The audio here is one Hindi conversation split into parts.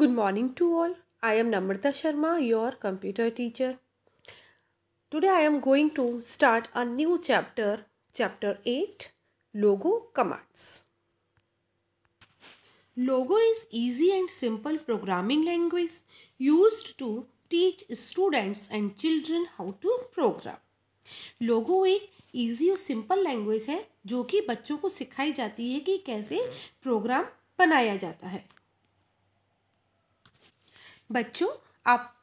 Good morning to all. I am Namrata Sharma, your computer teacher. Today I am going to start a new chapter, chapter 8, logo commands. Logo is easy and simple programming language used to teach students and children how to program. लोगो एक ईजी और सिंपल लैंग्वेज है जो कि बच्चों को सिखाई जाती है कि कैसे प्रोग्राम बनाया जाता है बच्चों आप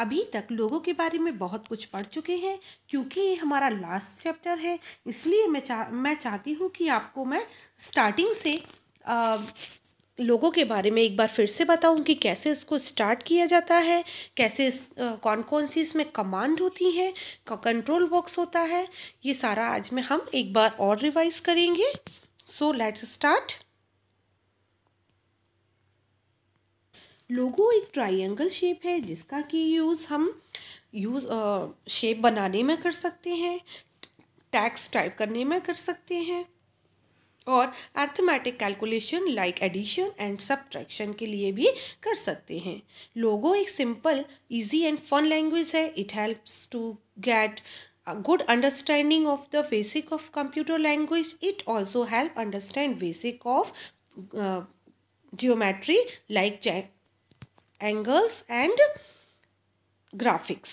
अभी तक लोगों के बारे में बहुत कुछ पढ़ चुके हैं क्योंकि ये हमारा लास्ट चैप्टर है इसलिए मैं चा मैं चाहती हूँ कि आपको मैं स्टार्टिंग से आ, लोगों के बारे में एक बार फिर से बताऊं कि कैसे इसको स्टार्ट किया जाता है कैसे इस, आ, कौन कौन सी इसमें कमांड होती हैं कंट्रोल बॉक्स होता है ये सारा आज में हम एक बार और रिवाइज करेंगे सो लेट्स स्टार्ट लोगो एक ट्रायंगल शेप है जिसका कि यूज़ हम यूज़ शेप बनाने में कर सकते हैं टैक्स टाइप करने में कर सकते हैं और arithmetic calculation like addition and subtraction के लिए भी कर सकते हैं लोगो एक simple easy and fun language है it helps to get good understanding of the basic of computer language it also help understand basic of uh, geometry like angles and graphics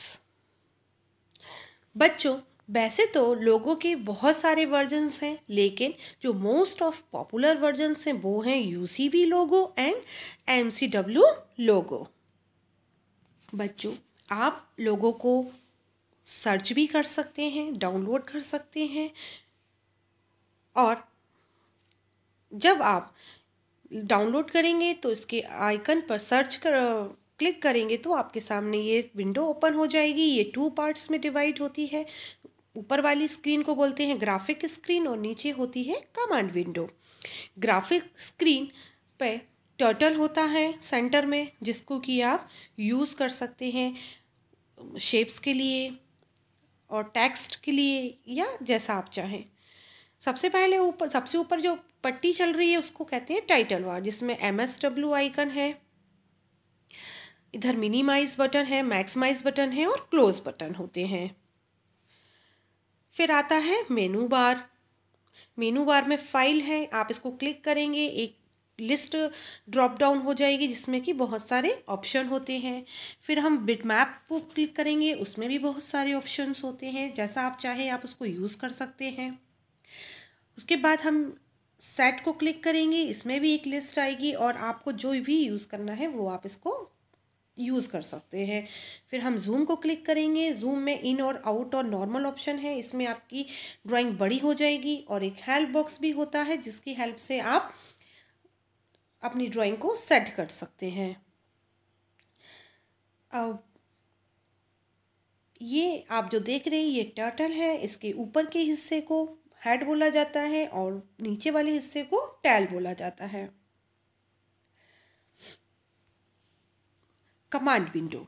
बच्चों वैसे तो लोगों के बहुत सारे वर्जन्स हैं लेकिन जो मोस्ट ऑफ पॉपुलर वर्जन्स हैं वो हैं U C B Logo and M C W Logo बच्चों आप लोगों को सर्च भी कर सकते हैं डाउनलोड कर सकते हैं और जब आप डाउनलोड करेंगे तो इसके आइकन पर सर्च कर क्लिक करेंगे तो आपके सामने ये विंडो ओपन हो जाएगी ये टू पार्ट्स में डिवाइड होती है ऊपर वाली स्क्रीन को बोलते हैं ग्राफिक स्क्रीन और नीचे होती है कमांड विंडो ग्राफिक स्क्रीन पे टर्टल होता है सेंटर में जिसको कि आप यूज़ कर सकते हैं शेप्स के लिए और टेक्स्ट के लिए या जैसा आप चाहें सबसे पहले ऊपर सबसे ऊपर जो पट्टी चल रही है उसको कहते हैं टाइटल बार जिसमें एम एस डब्ल्यू आइकन है इधर मिनिमाइज बटन है मैक्समाइज बटन है और क्लोज बटन होते हैं फिर आता है मेनू बार मेनू बार में फाइल है आप इसको क्लिक करेंगे एक लिस्ट ड्रॉप डाउन हो जाएगी जिसमें कि बहुत सारे ऑप्शन होते हैं फिर हम बिट मैप को क्लिक करेंगे उसमें भी बहुत सारे ऑप्शंस होते हैं जैसा आप चाहें आप उसको यूज़ कर सकते हैं उसके बाद हम सेट को क्लिक करेंगे इसमें भी एक लिस्ट आएगी और आपको जो भी यूज़ करना है वो आप इसको यूज़ कर सकते हैं फिर हम जूम को क्लिक करेंगे जूम में इन और आउट और नॉर्मल ऑप्शन है इसमें आपकी ड्राइंग बड़ी हो जाएगी और एक हेल्प बॉक्स भी होता है जिसकी हेल्प से आप अपनी ड्राइंग को सेट कर सकते हैं अब ये आप जो देख रहे हैं ये टर्टल है इसके ऊपर के हिस्से को हेड बोला जाता है और नीचे वाले हिस्से को टैल बोला जाता है कमांड विंडो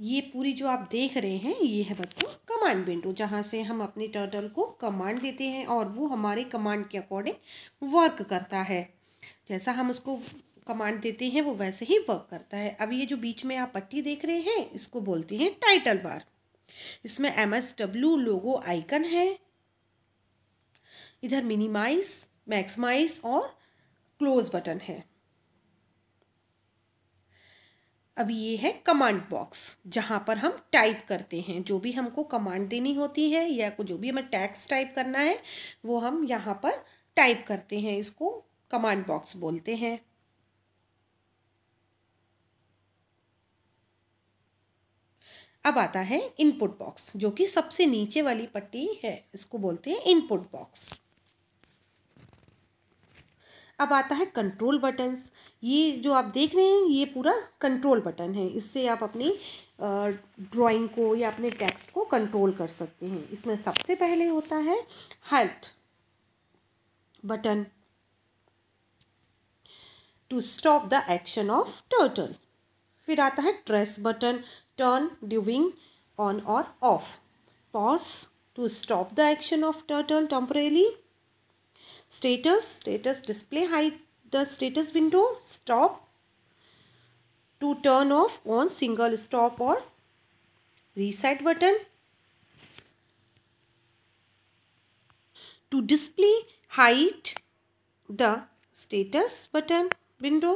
ये पूरी जो आप देख रहे हैं ये है बच्चों कमांड विंडो जहाँ से हम अपने टर्टल को कमांड देते हैं और वो हमारे कमांड के अकॉर्डिंग वर्क करता है जैसा हम उसको कमांड देते हैं वो वैसे ही वर्क करता है अब ये जो बीच में आप पट्टी देख रहे हैं इसको बोलते हैं टाइटल बार इसमें M S W Logo icon है इधर मिनिमाइज मैक्समाइज और क्लोज बटन है अब ये है कमांड बॉक्स जहाँ पर हम टाइप करते हैं जो भी हमको कमांड देनी होती है या को जो भी हमें टैक्स टाइप करना है वो हम यहाँ पर टाइप करते हैं इसको कमांड बॉक्स बोलते हैं अब आता है इनपुट बॉक्स जो कि सबसे नीचे वाली पट्टी है इसको बोलते हैं इनपुट बॉक्स अब आता है कंट्रोल बटन्स ये जो आप देख रहे हैं ये पूरा कंट्रोल बटन है इससे आप अपनी ड्राइंग को या अपने टेक्स्ट को कंट्रोल कर सकते हैं इसमें सबसे पहले होता है halt button to stop the action of turtle फिर आता है ट्रेस बटन टर्न ड्यूविंग ऑन और off pause to stop the action of turtle temporarily status status display hide the status window stop to turn off on single stop or reset button to display height the status button window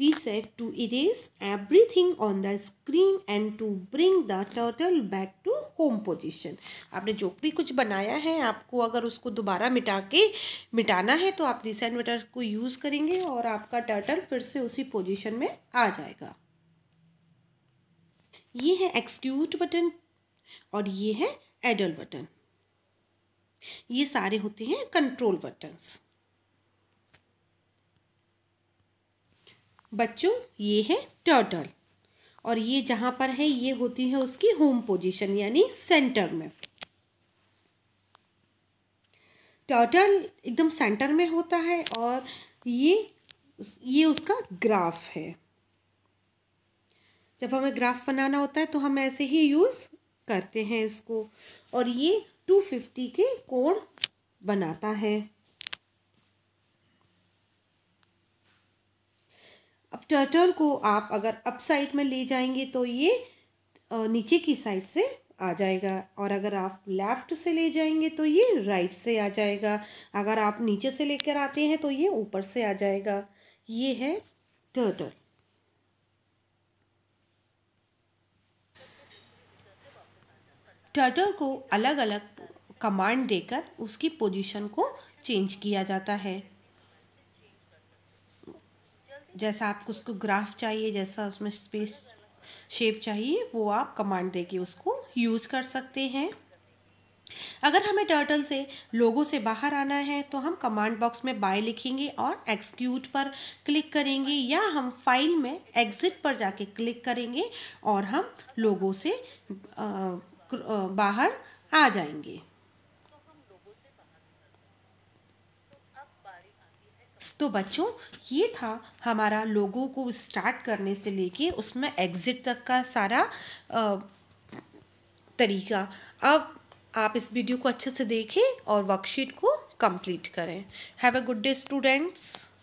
reset to erase everything on the screen and to bring the turtle back to home position आपने जो भी कुछ बनाया है आपको अगर उसको दोबारा मिटा के मिटाना है तो आप रिसेंट बटर को यूज़ करेंगे और आपका टर्टल फिर से उसी पोजिशन में आ जाएगा ये है एक्सक्यूट बटन और ये है एडल बटन ये सारे होते हैं कंट्रोल बटन्स बच्चों ये है टर्टल और ये जहाँ पर है ये होती है उसकी होम पोजीशन यानी सेंटर में टर्टल एकदम सेंटर में होता है और ये ये उसका ग्राफ है जब हमें ग्राफ बनाना होता है तो हम ऐसे ही यूज़ करते हैं इसको और ये टू फिफ्टी के कोण बनाता है अब टर्टल को आप अगर अप साइड में ले जाएंगे तो ये नीचे की साइड से आ जाएगा और अगर आप लेफ़्ट से ले जाएंगे तो ये राइट से आ जाएगा अगर आप नीचे से लेकर आते हैं तो ये ऊपर से आ जाएगा ये है टर्टल टर्टल को अलग अलग कमांड देकर उसकी पोजीशन को चेंज किया जाता है जैसा आपको उसको ग्राफ चाहिए जैसा उसमें स्पेस शेप चाहिए वो आप कमांड दे के उसको यूज़ कर सकते हैं अगर हमें टर्टल से लोगों से बाहर आना है तो हम कमांड बॉक्स में बाय लिखेंगे और एक्सक्यूट पर क्लिक करेंगे या हम फाइल में एग्ज़िट पर जाके क्लिक करेंगे और हम लोगों से बाहर आ जाएंगे तो बच्चों ये था हमारा लोगों को स्टार्ट करने से लेके उसमें एग्ज़िट तक का सारा आ, तरीका अब आप इस वीडियो को अच्छे से देखें और वर्कशीट को कंप्लीट करें have a good day students